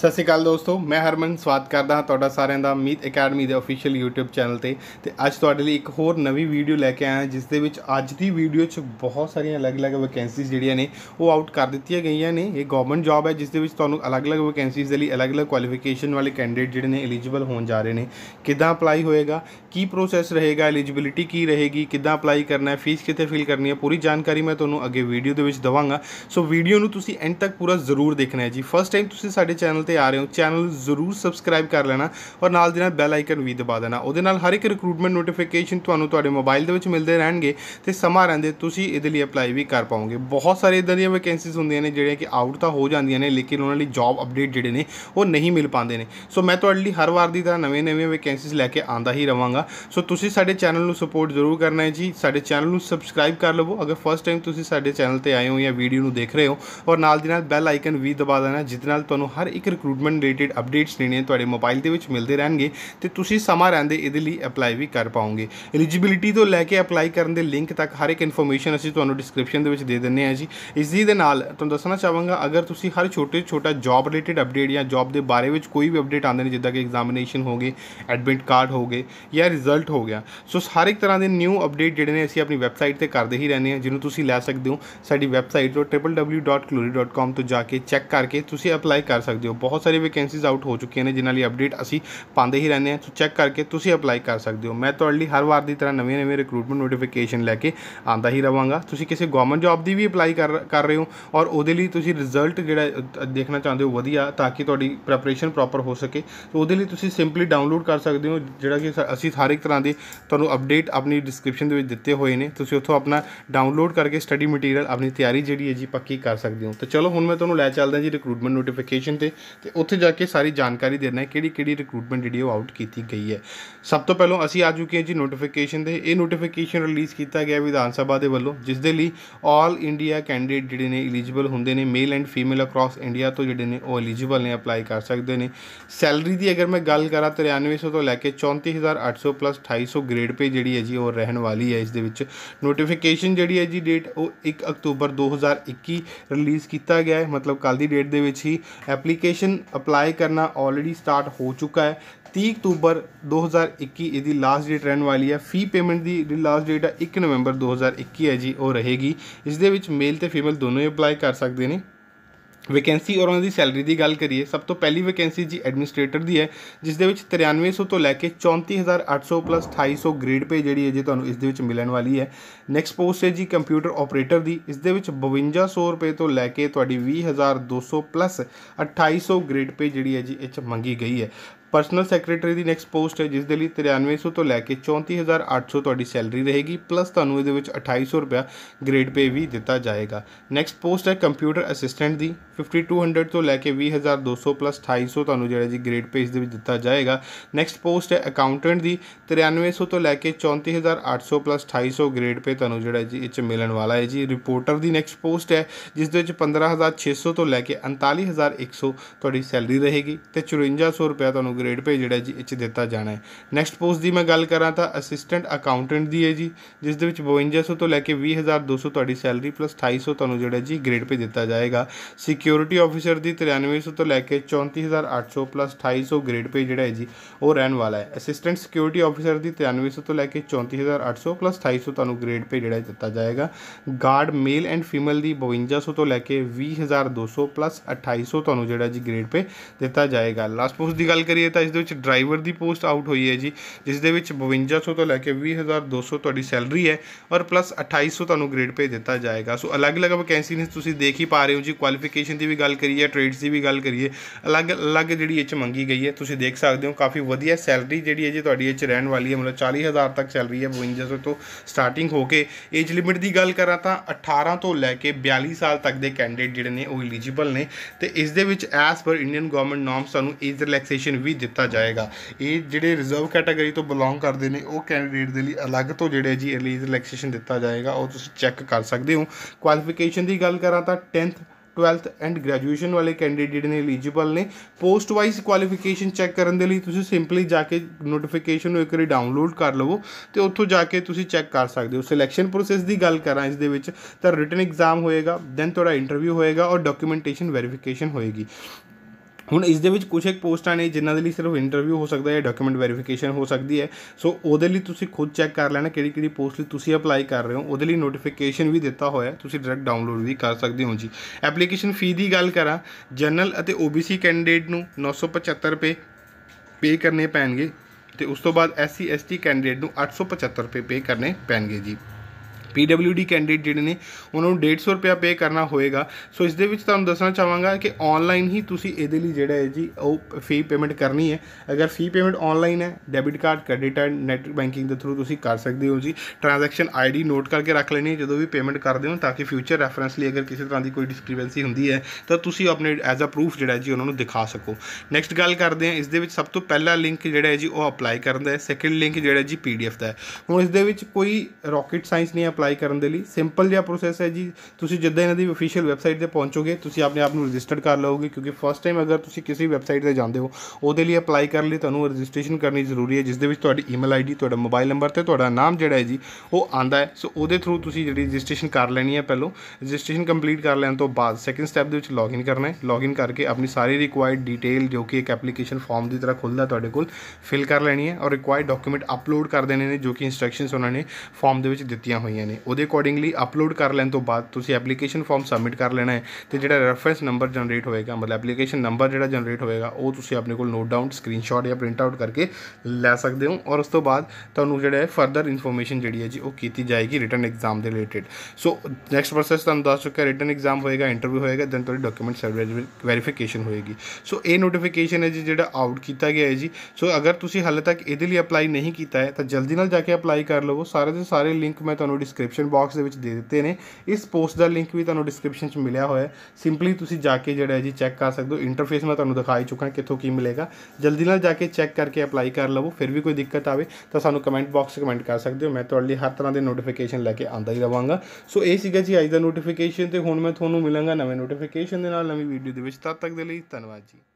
ਸਤਿ ਸ਼੍ਰੀ ਅਕਾਲ ਦੋਸਤੋ ਮੈਂ ਹਰਮਨ ਸਵਾਗਤ ਕਰਦਾ ਹਾਂ ਤੁਹਾਡਾ ਸਾਰਿਆਂ ਦਾ ਮੀਤ ਅਕੈਡਮੀ ਦੇ ਅਫੀਸ਼ੀਅਲ YouTube ਚੈਨਲ ਤੇ ਤੇ ਅੱਜ ਤੁਹਾਡੇ ਲਈ ਇੱਕ ਹੋਰ ਨਵੀਂ ਵੀਡੀਓ ਲੈ ਕੇ ਆਇਆ ਜਿਸ ਦੇ ਵਿੱਚ ਅੱਜ ਦੀ ਵੀਡੀਓ 'ਚ ਬਹੁਤ ਸਾਰੀਆਂ ਅਲੱਗ-ਅਲੱਗ ਵੈਕੈਂਸੀਜ਼ ਜਿਹੜੀਆਂ ਨੇ ਉਹ ਆਊਟ ਕਰ ਦਿੱਤੀਆਂ ਗਈਆਂ ਨੇ ਇਹ ਗਵਰਨਮੈਂਟ ਜੌਬ ਹੈ ਜਿਸ ਦੇ ਵਿੱਚ ਤੁਹਾਨੂੰ ਅਲੱਗ-ਅਲੱਗ ਵੈਕੈਂਸੀਜ਼ ਦੇ ਲਈ ਅਲੱਗ-ਅਲੱਗ ਕੁਆਲੀਫਿਕੇਸ਼ਨ ਵਾਲੇ ਕੈਂਡੀਡੇਟ ਜਿਹੜੇ ਨੇ ਐਲੀਜੀਬਲ ਹੋਣ ਜਾ ਰਹੇ ਨੇ ਕਿੱਦਾਂ ਅਪਲਾਈ ਹੋਏਗਾ ਕੀ ਪ੍ਰੋਸੈਸ ਰਹੇਗਾ ਐਲੀਜੀਬਿਲਿਟੀ ਕੀ ਰਹੇਗੀ ਕਿੱਦਾਂ ਅਪਲਾਈ ਕਰਨਾ ਹੈ ਫੀਸ ਕਿੱਥੇ ਫਿਲ ਕਰਨੀ ਹੈ ਪੂਰੀ ਜਾਣਕਾਰੀ ਮੈਂ ਤੁਹਾਨੂੰ ਅੱਗੇ ਵੀਡੀਓ ਦੇ ਵਿੱਚ ਦਵਾਂਗਾ ਸੋ ਵੀਡੀਓ ਨੂੰ ਤੁਸੀਂ ਐਂਡ ਤੱਕ ਪੂਰਾ ਜ਼ਰੂਰ ਦੇਖਣਾ ਹੈ ਜੀ ਫਸਟ ਟਾਈਮ ਤੁਸੀਂ ਸਾਡੇ ਚੈਨਲ ਤੇ ਆ ਰਹੇ ਹੋ ਚੈਨਲ ਜ਼ਰੂਰ ਸਬਸਕ੍ਰਾਈਬ ਕਰ ਲੈਣਾ ਔਰ ਨਾਲ ਦੀ ਨਾਲ ਬੈਲ ਆਈਕਨ ਵੀ ਦਬਾ ਦੇਣਾ ਉਹਦੇ ਨਾਲ ਹਰ ਇੱਕ ਰਿਕਰੂਟਮੈਂਟ ਨੋਟੀਫਿਕੇਸ਼ਨ ਤੁਹਾਨੂੰ ਤੁਹਾਡੇ ਮੋਬਾਈਲ ਦੇ ਵਿੱਚ ਮਿਲਦੇ ਰਹਿਣਗੇ ਤੇ ਸਮਾਂ ਰਹਿੰਦੇ ਤੁਸੀਂ ਇਹਦੇ ਲਈ ਅਪਲਾਈ ਵੀ ਕਰ ਪਾਓਗੇ ਬਹੁਤ ਸਾਰੇ ਇਦਾਂ ਦੀਆਂ ਵੈਕੈਂਸੀਜ਼ ਹੁੰਦੀਆਂ ਨੇ ਜਿਹੜੀਆਂ ਕਿ ਆਊਟ ਤਾਂ ਹੋ ਜਾਂਦੀਆਂ ਨੇ ਲੇਕਿਨ ਉਹਨਾਂ ਲਈ ਜੌਬ ਅਪਡੇਟ ਜਿਹੜੇ ਨੇ ਉਹ ਨਹੀਂ ਮਿਲ ਪਾਉਂਦੇ ਨੇ ਸੋ ਮੈਂ ਤੁਹਾਡੇ ਲਈ ਹਰ ਵਾਰ ਦੀ ਤਰ੍ਹਾਂ ਨਵੇਂ-ਨਵੇਂ ਵੈਕੈਂਸੀਜ਼ ਲੈ ਕੇ ਆਂਦਾ ਹੀ ਰਵਾਂਗਾ ਸੋ ਤੁਸੀਂ ਸਾਡੇ ਚੈਨਲ ਨੂੰ ਸਪੋਰਟ ਜ਼ਰੂਰ ਕਰਨਾ ਹੈ ਜੀ ਸਾਡੇ ਚੈਨਲ ਨੂੰ ਸਬਸਕ੍ਰਾਈਬ ਕਰ ਲਵੋ ਅਗਰ ਫਸਟ ਟਾਈਮ ਤੁਸੀਂ ਸਾਡੇ ਚੈਨਲ ਤੇ ਆਏ ਹੋ ਜਾਂ ਵੀਡੀਓ ਨੂੰ ਦੇਖ ਰਹੇ ਹੋ ਔਰ ਨਾਲ ਦੀ ਨਾਲ ਬੈਲ ਆਈਕਨ ਵੀ ਦਬਾ ਦੇਣਾ ਜਿਸ ਨਾਲ ਤੁਹਾਨੂੰ ਹਰ ਇੱਕ ਰਿਕਰੂਟਮੈਂਟ ਰਿਲੇਟਡ ਅਪਡੇਟਸ ਲੈਣੇ ਤੁਹਾਡੇ ਮੋਬਾਈਲ ਦੇ ਵਿੱਚ ਮਿਲਦੇ ਰਹਿਣਗੇ ਤੇ ਤੁਸੀਂ ਸਮਾਂ ਰਹਿੰਦੇ ਇਹਦੇ ਲਈ ਅਪਲਾਈ ਵੀ ਕਰ ਪਾਓਗੇ ਐਲੀਜੀਬਿਲਟੀ ਤੋਂ ਲੈ ਕੇ ਅਪਲਾਈ ਕਰਨ ਦੇ ਲਿੰਕ ਤੱਕ ਹਰ ਇੱਕ ਇਨਫੋਰਮੇਸ਼ਨ ਅਸੀਂ ਤੁਹਾਨੂੰ ਡਿਸਕ੍ਰਿਪਸ਼ਨ ਦੇ ਵਿੱਚ ਦੇ ਦਿੰਨੇ ਆ ਜੀ ਇਸ ਦੇ ਨਾਲ ਤੁਹਾਨੂੰ ਦੱਸਣਾ ਚਾਹਾਂਗਾ ਅਗਰ ਤੁਸੀਂ ਹਰ ਛੋਟੇ ਛੋਟਾ ਜੌਬ ਰਿਲੇਟਡ ਅਪਡੇਟ ਜਾਂ ਜੌਬ ਦੇ ਬਾਰੇ ਵਿੱਚ ਕੋਈ ਵੀ ਅਪਡੇਟ ਆਉਂਦੇ ਨੇ ਜਿੱਦਾਂ ਕਿ ਐਗਜ਼ਾਮੀਨੇਸ਼ਨ ਹੋਗੇ ਐਡਮਿਟ ਕਾਰਡ ਹੋਗੇ ਜਾਂ ਰਿਜ਼ਲਟ ਹੋ ਗਿਆ ਸੋ ਹਰ ਇੱਕ ਤਰ੍ਹਾਂ ਦੇ ਨਿਊ ਅਪਡੇਟ ਜਿਹੜੇ ਨੇ ਅਸੀਂ ਆਪਣੀ ਵੈਬਸਾਈਟ ਤੇ ਕਰਦੇ ਹੀ ਰਹਿੰਦੇ ਆ ਜਿਹਨੂੰ ਤੁਸੀਂ ਲੈ ਸਕਦੇ ਹੋ ਸਾਡੀ ਵੈਬਸਾਈਟ ਤੋਂ ਤੋਂ ਜਾ ਕੇ ਚੈੱਕ ਕਰਕੇ ਤੁਸੀਂ ਅਪਲਾਈ ਕਰ ਸਕਦੇ ਹੋ ਬਹੁਤ ਸਾਰੀ ਵੈਕੈਂਸੀਜ਼ ਆਊਟ ਹੋ ਚੁੱਕੀਆਂ ਨੇ ਜਿਨ੍ਹਾਂ ਲਈ ਅਪਡੇਟ ਅਸੀਂ ਪਾਉਂਦੇ ਹੀ ਰਹਿੰਦੇ ਹਾਂ ਸੋ ਚੈੱਕ ਕਰਕੇ ਤੁਸੀਂ ਅਪਲਾਈ ਕਰ ਸਕਦੇ ਹੋ ਮੈਂ ਤੁਹਾਡੇ ਲਈ ਹਰ ਵਾਰ ਦੀ ਤਰ੍ਹਾਂ ਨਵੇਂ ਨਵੇਂ ਰਿਕਰੂਟਮੈਂਟ ਨੋਟੀਫਿਕੇਸ਼ਨ ਲੈ ਕੇ ਆਂਦਾ ਹੀ ਰਵਾਂਗਾ ਤੁਸੀਂ ਕਿਸੇ ਗਵਰਨਮੈਂਟ ਜੌਬ ਦੀ ਵੀ ਅਪਲਾਈ ਕਰ ਕਰ ਰਹੇ ਹੋ ਔਰ ਉਹਦੇ ਲਈ ਤੁਸੀਂ ਰਿਜ਼ਲਟ ਜਿਹੜਾ ਦੇਖਣਾ ਚਾਹੁੰਦੇ ਹੋ ਵਧੀਆ ਤਾਂ ਕਿ ਤੁਹਾਡੀ ਪ੍ਰੈਪਰੇਸ਼ਨ ਪ੍ਰੋਪਰ ਹੋ ਸਕੇ ਸੋ ਉਹਦੇ ਲਈ ਤੁਸੀਂ ਸਿੰਪਲੀ ਡਾਊਨਲੋਡ ਕਰ ਸਕਦੇ ਹੋ ਜਿਹੜਾ ਕਿ ਅਸੀਂ ਹਰ ਇੱਕ ਤਰ੍ਹਾਂ ਦੇ ਤੁਹਾਨੂੰ ਅਪਡੇਟ ਆਪਣੀ ਡਿਸਕ੍ਰਿਪਸ਼ਨ ਦੇ ਵਿੱਚ ਦਿੱਤੇ ਹੋਏ ਨੇ ਤੁਸੀਂ ਉੱਥੋਂ ਆਪਣਾ ਡਾਊਨਲੋਡ ਕਰਕੇ ਸਟੱਡੀ ਮਟੀਰੀਅਲ ਆਪਣੀ ਤਿਆਰੀ ਜਿਹੜੀ ਹੈ ਜੀ ਪੱਕੀ ਕਰ ਸਕਦੇ ਹੋ ਤਾਂ ਚਲੋ ਹੁਣ ਮੈਂ ਤੁਹਾਨੂੰ ਲੈ ਚੱਲਦਾ ਜੀ ਰਿਕਰੂਟਮੈਂਟ ਨੋਟੀਫਿਕੇਸ਼ਨ ਤੇ ਤੇ ਉੱਥੇ ਜਾ ਕੇ ਸਾਰੀ ਜਾਣਕਾਰੀ ਦੇਣਾ ਹੈ ਕਿਹੜੀ ਕਿਹੜੀ ਰਿਕਰੂਟਮੈਂਟ ਜਿਹੜੀ ਉਹ ਆਊਟ ਕੀਤੀ ਗਈ ਹੈ ਸਭ ਤੋਂ ਪਹਿਲਾਂ ਅਸੀਂ ਆ ਚੁੱਕੇ ਹਾਂ ਜੀ ਨੋਟੀਫਿਕੇਸ਼ਨ ਦੇ ਇਹ ਨੋਟੀਫਿਕੇਸ਼ਨ ਰਿਲੀਜ਼ ਕੀਤਾ ਗਿਆ ਵਿਧਾਨ ਸਭਾ ਦੇ ਵੱਲੋਂ ਜਿਸ ਦੇ ਲਈ ਆਲ ਇੰਡੀਆ ਕੈਂਡੀਡੇਟ ਜਿਹੜੇ ਨੇ ਐਲੀਜੀਬਲ ਹੁੰਦੇ ਨੇ male and female across India ਤੋਂ ਜਿਹੜੇ ਨੇ ਉਹ ਐਲੀਜੀਬਲ ਨੇ ਅਪਲਾਈ ਕਰ ਸਕਦੇ ਨੇ ਸੈਲਰੀ ਦੀ ਅਗਰ ਮੈਂ ਗੱਲ ਕਰਾਂ 9300 ਤੋਂ ਲੈ ਕੇ 34800 ਪਲੱਸ 2800 ਗ੍ਰੇਡ ਪੇ ਜਿਹੜੀ ਹੈ ਜੀ ਉਹ ਰਹਿਣ ਵਾਲੀ ਹੈ ਇਸ ਦੇ ਵਿੱਚ ਨੋਟੀਫਿਕੇਸ਼ਨ ਜਿਹੜੀ ਹੈ ਜੀ ਡੇਟ ਉਹ 1 ਅਕਤੂਬਰ 2021 ਰਿਲੀਜ਼ ਕੀਤਾ ਗਿਆ ਹੈ ਮਤਲਬ ਕੱਲ ਦੀ ਡੇਟ ਦੇ ਵਿੱਚ ਹੀ ਐਪਲੀਕੇਸ਼ਨ ਐਪਲੀਕੇਸ਼ਨ ਅਪਲਾਈ ਕਰਨਾ ਆਲਰੇਡੀ ਸਟਾਰਟ ਹੋ ਚੁੱਕਾ ਹੈ 30 ਅਕਤੂਬਰ 2021 ਇਹਦੀ ਲਾਸਟ ਡੇਟ ਰਹਿਣ ਵਾਲੀ ਹੈ ਫੀ ਪੇਮੈਂਟ ਦੀ ਲਾਸਟ ਡੇਟ ਹੈ 1 ਨਵੰਬਰ 2021 ਹੈ ਜੀ ਉਹ ਰਹੇਗੀ ਇਸ ਦੇ ਵਿੱਚ ਮੇਲ ਤੇ ਫੀਮੇਲ ਦੋਨੋਂ ਹੀ ਅਪਲਾਈ ਕਰ ਸਕਦੇ ਨੇ ਵੈਕੈਂਸੀ ਔਰ ਉਹਨਾਂ ਦੀ ਸੈਲਰੀ ਦੀ ਗੱਲ ਕਰੀਏ ਸਭ ਤੋਂ ਪਹਿਲੀ ਵੈਕੈਂਸੀ ਜੀ ਐਡਮਿਨਿਸਟ੍ਰੇਟਰ ਦੀ ਹੈ ਜਿਸ ਦੇ ਵਿੱਚ 9300 ਤੋਂ ਲੈ ਕੇ 34800 ਪਲੱਸ 2800 ਗ੍ਰੇਡ ਪੇ ਜਿਹੜੀ ਹੈ ਜੀ ਤੁਹਾਨੂੰ ਇਸ ਦੇ ਵਿੱਚ ਮਿਲਣ ਵਾਲੀ ਹੈ ਨੈਕਸਟ ਪੋਸਟ ਹੈ ਜੀ ਕੰਪਿਊਟਰ ਆਪਰੇਟਰ ਦੀ ਇਸ ਦੇ ਵਿੱਚ 5200 ਰੁਪਏ ਤੋਂ ਲੈ ਕੇ ਤੁਹਾਡੀ 20200 ਪਲੱਸ 2800 ਗ੍ਰੇਡ ਪੇ ਜਿਹੜੀ ਹੈ ਜੀ ਇਹ ਚ ਮੰਗੀ ਗਈ ਹੈ ਪਰਸਨਲ ਸੈਕਟਰੀ ਦੀ ਨੈਕਸਟ ਪੋਸਟ ਹੈ ਜਿਸ ਦੇ ਲਈ 9300 ਤੋਂ ਲੈ ਕੇ 34800 ਤੁਹਾਡੀ ਸੈਲਰੀ ਰਹੇਗੀ ਪਲੱਸ ਤੁਹਾਨੂੰ ਇਹਦੇ ਵਿੱਚ 2800 ਰੁਪਿਆ ਗ੍ਰੇਡ ਪੇ ਵੀ ਦਿੱਤਾ ਜਾਏਗਾ ਨੈਕਸਟ ਪੋਸਟ ਹੈ ਕੰਪਿਊਟਰ ਅਸਿਸਟੈਂਟ ਦੀ 5200 ਤੋਂ ਲੈ ਕੇ 20200 ਪਲੱਸ 2800 ਤੁਹਾਨੂੰ ਜਿਹੜਾ ਜੀ ਗ੍ਰੇਡ ਪੇ ਇਸ ਦੇ ਵਿੱਚ ਦਿੱਤਾ ਜਾਏਗਾ ਨੈਕਸਟ ਪੋਸਟ ਹੈ ਅਕਾਊਂਟੈਂਟ ਦੀ 9300 ਤੋਂ ਲੈ ਕੇ 34800 ਪਲੱਸ 2800 ਗ੍ਰੇਡ ਪੇ ਤੁਹਾਨੂੰ ਜਿਹੜਾ ਜੀ ਇਹ ਚ ਮਿਲਣ ਵਾਲਾ ਹੈ ਜੀ ਰਿਪੋਰਟਰ ਦੀ ਨੈਕਸਟ ਪੋਸਟ ਹੈ ਜਿਸ ਦੇ ਵਿੱਚ 15600 ਤੋਂ ਲੈ ਕੇ 49100 ਤੁਹਾਡੀ ਸੈਲਰੀ ਰਹੇਗੀ ਤੇ 5400 ਰੁਪਿਆ ਤੁਹਾਨੂੰ ਗ੍ਰੇਡ ਪੇ ਜਿਹੜਾ ਜੀ ਇੱਚ ਦਿੱਤਾ ਜਾਣਾ ਹੈ ਨੈਕਸਟ ਪੋਸਟ ਦੀ ਮੈਂ ਗੱਲ ਕਰਾਂ ਤਾਂ ਅਸਿਸਟੈਂਟ ਅਕਾਊਂਟੈਂਟ ਦੀ ਹੈ ਜੀ ਜਿਸ ਦੇ ਵਿੱਚ 5200 ਤੋਂ ਲੈ ਕੇ 20200 ਤੁਹਾਡੀ ਸੈਲਰੀ ਪਲੱਸ 2800 ਤੁਹਾਨੂੰ ਜਿਹੜਾ ਜੀ ਗ੍ਰੇਡ ਪੇ ਦਿੱਤਾ ਜਾਏਗਾ ਸਿਕਿਉਰਿਟੀ ਆਫੀਸਰ ਦੀ 9300 ਤੋਂ ਲੈ ਕੇ 34800 ਪਲੱਸ 2800 ਗ੍ਰੇਡ ਪੇ ਜਿਹੜਾ ਹੈ ਜੀ ਉਹ ਰਹਿਣ ਵਾਲਾ ਹੈ ਅਸਿਸਟੈਂਟ ਸਿਕਿਉਰਿਟੀ ਆਫੀਸਰ ਦੀ 9300 ਤੋਂ ਲੈ ਕੇ 34800 ਪਲੱਸ 2800 ਤੁਹਾਨੂੰ ਗ੍ਰੇਡ ਪੇ ਜਿਹੜਾ ਦਿੱਤਾ ਜਾਏਗਾ ਗਾਰਡ ਮੇਲ ਐਂਡ ਫੀਮੇਲ ਦੀ 5200 ਤੋਂ ਲੈ ਕੇ 20200 ਪਲੱਸ 2800 ਤੁਹਾਨੂੰ ਜਿਹੜਾ ਜੀ ਗ੍ਰੇਡ ਪੇ ਦਿੱਤਾ ਜਾਏਗਾ ਲਾਸਟ ਪੋਸਟ ਦੀ ਗੱਲ ਕਰੀਏ ਤਾਂ ਇਸ ਦੇ ਵਿੱਚ ਡਰਾਈਵਰ ਦੀ ਪੋਸਟ ਆਊਟ ਹੋਈ ਹੈ ਜੀ ਜਿਸ ਦੇ ਵਿੱਚ 5200 ਤੋਂ ਲੈ ਕੇ 20200 ਤੁਹਾਡੀ ਸੈਲਰੀ ਹੈ ਔਰ ਪਲੱਸ 2800 ਤੁਹਾਨੂੰ ਗ੍ਰੇਡ ਪੇ ਦਿੱਤਾ ਜਾਏਗਾ ਸੋ ਅਲੱਗ-ਅਲੱਗ ਵੈਕੈਂਸੀ ਨੇ ਤੁਸੀਂ ਦੇਖ ਹੀ ਪਾ ਰਹੇ ਹੋ ਜੀ ਕੁਆਲੀਫਿਕੇਸ਼ਨ ਦੀ ਵੀ ਗੱਲ ਕਰੀਏ ਟ੍ਰੇਡਸ ਦੀ ਵੀ ਗੱਲ ਕਰੀਏ ਅਲੱਗ-ਅਲੱਗ ਜਿਹੜੀ ਇਹ ਚ ਮੰਗੀ ਗਈ ਹੈ ਤੁਸੀਂ ਦੇਖ ਸਕਦੇ ਹੋ ਕਾਫੀ ਵਧੀਆ ਸੈਲਰੀ ਜਿਹੜੀ ਹੈ ਜੀ ਤੁਹਾਡੀ ਇਹ ਚ ਰਹਿਣ ਵਾਲੀ ਹੈ ਮਤਲਬ 40000 ਤੱਕ ਚੱਲ ਰਹੀ ਹੈ 5200 ਤੋਂ ਸਟਾਰਟਿੰਗ ਹੋ ਕੇ ਏਜ ਲਿਮਿਟ ਦੀ ਗੱਲ ਕਰਾਂ ਤਾਂ 18 ਤੋਂ ਲੈ ਕੇ 42 ਸਾਲ ਤੱਕ ਦੇ ਕੈਂਡੀਡੇਟ ਜਿਹੜੇ ਨੇ ਉਹ ਐਲੀਜੀਬਲ ਨੇ ਤੇ ਇਸ ਦੇ ਵਿੱਚ as per Indian government norms ਤੁਹਾਨੂੰ ਏਜ ਰਿਲੈਕਸੇਸ਼ਨ ਵੀ ਦਿੱਤਾ ਜਾਏਗਾ ਇਹ ਜਿਹੜੇ ਰਿਜ਼ਰਵ ਕੈਟਾਗਰੀ ਤੋਂ ਬਿਲੋਂਗ ਕਰਦੇ ਨੇ ਉਹ ਕੈਂਡੀਡੇਟ ਦੇ ਲਈ ਅਲੱਗ ਤੋਂ ਜਿਹੜੇ ਜੀ ਰਿਲੀਜ਼ ਰਿਲੈਕਸੇਸ਼ਨ ਦਿੱਤਾ ਜਾਏਗਾ ਉਹ ਤੁਸੀਂ ਚੈੱਕ ਕਰ ਸਕਦੇ ਹੋ ਕੁਆਲੀਫਿਕੇਸ਼ਨ ਦੀ ਗੱਲ ਕਰਾਂ ਤਾਂ 10th 12th ਐਂਡ ਗ੍ਰੈਜੂਏਸ਼ਨ ਵਾਲੇ ਕੈਂਡੀਡੇਟ ਨੇ ਐਲੀਜੀਬਲ ਨੇ ਪੋਸਟ ਵਾਈਜ਼ ਕੁਆਲੀਫਿਕੇਸ਼ਨ ਚੈੱਕ ਕਰਨ ਦੇ ਲਈ ਤੁਸੀਂ ਸਿੰਪਲੀ ਜਾ ਕੇ ਨੋਟੀਫਿਕੇਸ਼ਨ ਨੂੰ ਇੱਕ ਵਾਰੀ ਡਾਊਨਲੋਡ ਕਰ ਲਵੋ ਤੇ ਉੱਥੋਂ ਜਾ ਕੇ ਤੁਸੀਂ ਚੈੱਕ ਕਰ ਸਕਦੇ ਹੋ ਸਿਲੈਕਸ਼ਨ ਪ੍ਰੋਸੈਸ ਦੀ ਗੱਲ ਕਰਾਂ ਇਸ ਦੇ ਵਿੱਚ ਤਾਂ ਰਿਟਨ ਐਗਜ਼ਾਮ ਹੋਏਗਾ ਦੈਨ ਤੁਹਾਡਾ ਇੰਟਰਵਿਊ ਹੋਏਗਾ ਔਰ ਡਾਕੂਮੈਂਟੇਸ਼ਨ ਵੈਰੀਫਿਕੇਸ਼ਨ ਹੋਏਗੀ ਹੁਣ ਇਸ ਦੇ ਵਿੱਚ ਕੁਝ ਇੱਕ ਪੋਸਟਾਂ ਨੇ ਜਿਨ੍ਹਾਂ ਦੇ ਲਈ ਸਿਰਫ ਇੰਟਰਵਿਊ ਹੋ ਸਕਦਾ ਹੈ ਡਾਕੂਮੈਂਟ ਵੈਰੀਫਿਕੇਸ਼ਨ ਹੋ ਸਕਦੀ ਹੈ ਸੋ ਉਹਦੇ ਲਈ ਤੁਸੀਂ ਖੁਦ ਚੈੱਕ ਕਰ ਲੈਣਾ ਕਿਹੜੀ ਕਿਹੜੀ ਪੋਸਟ ਲਈ ਤੁਸੀਂ ਅਪਲਾਈ ਕਰ ਰਹੇ ਹੋ ਉਹਦੇ ਲਈ ਨੋਟੀਫਿਕੇਸ਼ਨ ਵੀ ਦਿੱਤਾ ਹੋਇਆ ਤੁਸੀਂ ਡਾਇਰੈਕਟ ਡਾਊਨਲੋਡ ਵੀ ਕਰ ਸਕਦੇ ਹੋ ਜੀ ਐਪਲੀਕੇਸ਼ਨ ਫੀ ਦੀ ਗੱਲ ਕਰਾਂ ਜਨਰਲ ਅਤੇ OBC ਕੈਂਡੀਡੇਟ ਨੂੰ 975 ਰੁਪਏ ਪੇ ਕਰਨੇ ਪੈਣਗੇ ਤੇ ਉਸ ਤੋਂ ਬਾਅਦ ਐਸਸੀ ਐਸਟੀ ਕੈਂਡੀਡੇਟ ਨੂੰ 875 ਰੁਪਏ ਪੇ ਕਰਨੇ ਪੈਣਗੇ ਜੀ ਪੀਡਬਲਯੂਡੀ ਕੈਂਡੀਡੇਟ ਜਿਹੜੇ ਨੇ ਉਹਨਾਂ ਨੂੰ 150 ਰੁਪਿਆ ਪੇ ਕਰਨਾ ਹੋਏਗਾ ਸੋ ਇਸ ਦੇ ਵਿੱਚ ਤੁਹਾਨੂੰ ਦੱਸਣਾ ਚਾਹਾਂਗਾ ਕਿ ਆਨਲਾਈਨ ਹੀ ਤੁਸੀਂ ਇਹਦੇ ਲਈ ਜਿਹੜਾ ਹੈ ਜੀ ਉਹ ਫੀ ਪੇਮੈਂਟ ਕਰਨੀ ਹੈ ਅਗਰ ਫੀ ਪੇਮੈਂਟ ਆਨਲਾਈਨ ਹੈ debit card credit and net banking ਦੇ ਥਰੂ ਤੁਸੀਂ ਕਰ ਸਕਦੇ ਹੋ ਜੀ ਟ੍ਰਾਂਜੈਕਸ਼ਨ ਆਈਡੀ ਨੋਟ ਕਰਕੇ ਰੱਖ ਲੈਣੀ ਜਦੋਂ ਵੀ ਪੇਮੈਂਟ ਕਰਦੇ ਹੋ ਤਾਂ ਕਿ ਫਿਊਚਰ ਰੈਫਰੈਂਸ ਲਈ ਅਗਰ ਕਿਸੇ ਤਰ੍ਹਾਂ ਦੀ ਕੋਈ ਡਿਸਕ੍ਰਿਪੈਂਸੀ ਹੁੰਦੀ ਹੈ ਤਾਂ ਤੁਸੀਂ ਆਪਣੇ ਐਜ਼ ਅ ਪ੍ਰੂਫ ਜਿਹੜਾ ਜੀ ਉਹਨਾਂ ਨੂੰ ਦਿਖਾ ਸਕੋ ਨੈਕਸਟ ਗੱਲ ਕਰਦੇ ਹਾਂ ਇਸ ਦੇ ਵਿੱਚ ਸਭ ਤੋਂ ਪਹਿਲਾ ਲਿੰਕ ਜਿਹੜਾ ਹੈ ਜੀ ਉਹ ਅਪਲਾਈ ਕਰਨ ਦਾ ਹੈ ਸੈਕੰਡ ਲਿੰਕ ਜਿਹੜਾ ਜੀ ਪੀਡੀਐਫ ਦਾ ਹੈ ਹੁਣ ਇਸ ਦੇ ਵਿੱਚ ਕੋਈ ਰਾਕਟ ਸਾਇੰਸ ਨਹੀਂ ਹੈ ਅਪਲਾਈ ਕਰਨ ਦੇ ਲਈ ਸਿੰਪਲ ਜਿਹਾ ਪ੍ਰੋਸੈਸ ਹੈ ਜੀ ਤੁਸੀਂ ਜਿੱਦਾਂ ਇਹਨਾਂ ਦੀ ਅਫੀਸ਼ੀਅਲ ਵੈਬਸਾਈਟ ਤੇ ਪਹੁੰਚੋਗੇ ਤੁਸੀਂ ਆਪਣੇ ਆਪ ਨੂੰ ਰਜਿਸਟਰ ਕਰ ਲਓਗੇ ਕਿਉਂਕਿ ਫਸਟ ਟਾਈਮ ਅਗਰ ਤੁਸੀਂ ਕਿਸੇ ਵੈਬਸਾਈਟ ਤੇ ਜਾਂਦੇ ਹੋ ਉਹਦੇ ਲਈ ਅਪਲਾਈ ਕਰਨ ਲਈ ਤੁਹਾਨੂੰ ਰਜਿਸਟ੍ਰੇਸ਼ਨ ਕਰਨੀ ਜ਼ਰੂਰੀ ਹੈ ਜਿਸ ਦੇ ਵਿੱਚ ਤੁਹਾਡੀ ਈਮੇਲ ਆਈਡੀ ਤੁਹਾਡਾ ਮੋਬਾਈਲ ਨੰਬਰ ਤੇ ਤੁਹਾਡਾ ਨਾਮ ਜਿਹੜਾ ਹੈ ਜੀ ਉਹ ਆਂਦਾ ਹੈ ਸੋ ਉਹਦੇ ਥਰੂ ਤੁਸੀਂ ਜਿਹੜੀ ਰਜਿਸਟ੍ਰੇਸ਼ਨ ਕਰ ਲੈਣੀ ਹੈ ਪਹਿਲਾਂ ਰਜਿਸਟ੍ਰੇਸ਼ਨ ਕੰਪਲੀਟ ਕਰ ਲੈਣ ਤੋਂ ਬਾਅਦ ਸੈਕੰਡ ਸਟੈਪ ਦੇ ਵਿੱਚ ਲੌਗਇਨ ਕਰਨਾ ਹੈ ਲੌਗਇਨ ਕਰਕੇ ਆਪਣੀ ਸਾਰੀ ਰਿਕੁਆਇਰਡ ਡੀਟੇਲ ਜੋ ਕਿ ਇੱਕ ਐਪਲੀਕੇਸ਼ਨ ਫਾਰਮ ਦੀ ਤਰ੍ਹਾਂ ਖੁੱਲਦਾ ਤੁਹਾਡੇ ਕੋਲ ਫਿਲ ਕਰ ਲੈਣੀ ਹੈ ਔਰ ਰਿਕੁਆਇਰਡ ਡਾਕੂਮੈਂਟ ਅਪਲੋਡ ਕਰ ਦੇਣੇ ਨੇ ਜੋ ਕਿ ਇਨਸਟਰਕਸ਼ਨਸ ਉਹਨਾਂ ਨੇ ਫਾਰਮ ਦੇ ਵਿੱਚ ਦਿੱਤੀਆਂ ਹੋਈਆਂ ਨੇ ਨੇ ਉਹਦੇ ਅਕੋਰਡਿੰਗਲੀ ਅਪਲੋਡ ਕਰ ਲੈਣ ਤੋਂ ਬਾਅਦ ਤੁਸੀਂ ਐਪਲੀਕੇਸ਼ਨ ਫਾਰਮ ਸਬਮਿਟ ਕਰ ਲੈਣਾ ਹੈ ਤੇ ਜਿਹੜਾ ਰੈਫਰੈਂਸ ਨੰਬਰ ਜਨਰੇਟ ਹੋਏਗਾ ਮਤਲਬ ਐਪਲੀਕੇਸ਼ਨ ਨੰਬਰ ਜਿਹੜਾ ਜਨਰੇਟ ਹੋਏਗਾ ਉਹ ਤੁਸੀਂ ਆਪਣੇ ਕੋਲ ਨੋਟ ਡਾਊਨ ਸਕਰੀਨਸ਼ਾਟ ਜਾਂ ਪ੍ਰਿੰਟ ਆਊਟ ਕਰਕੇ ਲੈ ਸਕਦੇ ਹੋ ਔਰ ਉਸ ਤੋਂ ਬਾਅਦ ਤੁਹਾਨੂੰ ਜਿਹੜਾ ਹੈ ਫਰਦਰ ਇਨਫੋਰਮੇਸ਼ਨ ਜਿਹੜੀ ਹੈ ਜੀ ਉਹ ਕੀਤੀ ਜਾਏਗੀ ਰਿਟਨ ਐਗਜ਼ਾਮ ਦੇ ਰਿਲੇਟਡ ਸੋ ਨੈਕਸਟ ਪ੍ਰੋਸੈਸ ਤੁਹਾਨੂੰ ਦੱਸ ਚੁੱਕਾ ਰਿਟਨ ਐਗਜ਼ਾਮ ਹੋਏਗਾ ਇੰਟਰਵਿਊ ਹੋਏਗਾ ਦੈਨ ਤੁਹਾਡੀ ਡਾਕੂਮੈਂਟ ਵੈਰੀਫਿਕੇਸ਼ਨ ਹੋਏਗੀ ਸੋ ਇਹ ਨੋਟੀਫਿਕੇਸ਼ਨ ਹੈ ਜੀ ਜਿਹੜਾ ਆਊਟ ਕੀਤਾ ਗਿਆ ਹੈ ਜੀ ਸੋ ਅਗਰ ਤੁਸੀਂ ਹਾਲੇ ਤੱਕ ਇਹਦੇ ਲਈ ਅਪਲਾਈ ਨਹੀਂ ਕੀਤਾ ਹੈ ਤਾਂ ਜਲਦੀ ਨਾਲ ਜਾ ਕੇ ਅਪਲਾਈ ਕਰ ਲਵੋ ਸਾਰੇ ਦੇ ਸਾਰੇ ਲਿੰਕ ਮੈਂ ਤੁਹਾਨੂੰ ਡਿਸਕ ਡਿਸਕ੍ਰਿਪਸ਼ਨ ਬਾਕਸ ਦੇ ਵਿੱਚ ਦੇ ਦਿੱਤੇ ਨੇ ਇਸ ਪੋਸਟ ਦਾ ਲਿੰਕ ਵੀ ਤੁਹਾਨੂੰ ਡਿਸਕ੍ਰਿਪਸ਼ਨ 'ਚ ਮਿਲਿਆ ਹੋਇਆ ਹੈ ਸਿੰਪਲੀ ਤੁਸੀਂ ਜਾ ਕੇ ਜਿਹੜਾ ਜੀ ਚੈੱਕ ਕਰ ਸਕਦੇ ਹੋ ਇੰਟਰਫੇਸ ਮੈਂ ਤੁਹਾਨੂੰ ਦਿਖਾਈ ਚੁੱਕਾ ਕਿੱਥੋਂ ਕੀ ਮਿਲੇਗਾ ਜਲਦੀ ਨਾਲ ਜਾ ਕੇ ਚੈੱਕ ਕਰਕੇ ਅਪਲਾਈ ਕਰ ਲਵੋ ਫਿਰ ਵੀ ਕੋਈ ਦਿੱਕਤ ਆਵੇ ਤਾਂ ਸਾਨੂੰ ਕਮੈਂਟ ਬਾਕਸ ਵਿੱਚ ਕਮੈਂਟ ਕਰ ਸਕਦੇ ਹੋ ਮੈਂ ਤੁਹਾਡੇ ਲਈ ਹਰ ਤਰ੍ਹਾਂ ਦੇ ਨੋਟੀਫਿਕੇਸ਼ਨ ਲੈ ਕੇ ਆਂਦਾ ਹੀ ਰਵਾਂਗਾ ਸੋ ਇਹ ਸੀਗਾ ਜੀ ਅੱਜ ਦਾ ਨੋਟੀਫਿਕੇਸ਼ਨ ਤੇ ਹੁਣ ਮੈਂ ਤੁਹਾਨੂੰ ਮਿਲਾਂਗਾ ਨਵੇਂ ਨੋਟੀਫਿਕੇਸ਼ਨ ਦੇ ਨਾਲ ਨਵੀਂ ਵੀਡੀਓ ਦੇ ਵਿੱਚ ਤਦ ਤੱਕ ਦੇ ਲਈ ਧੰਨਵਾਦ ਜੀ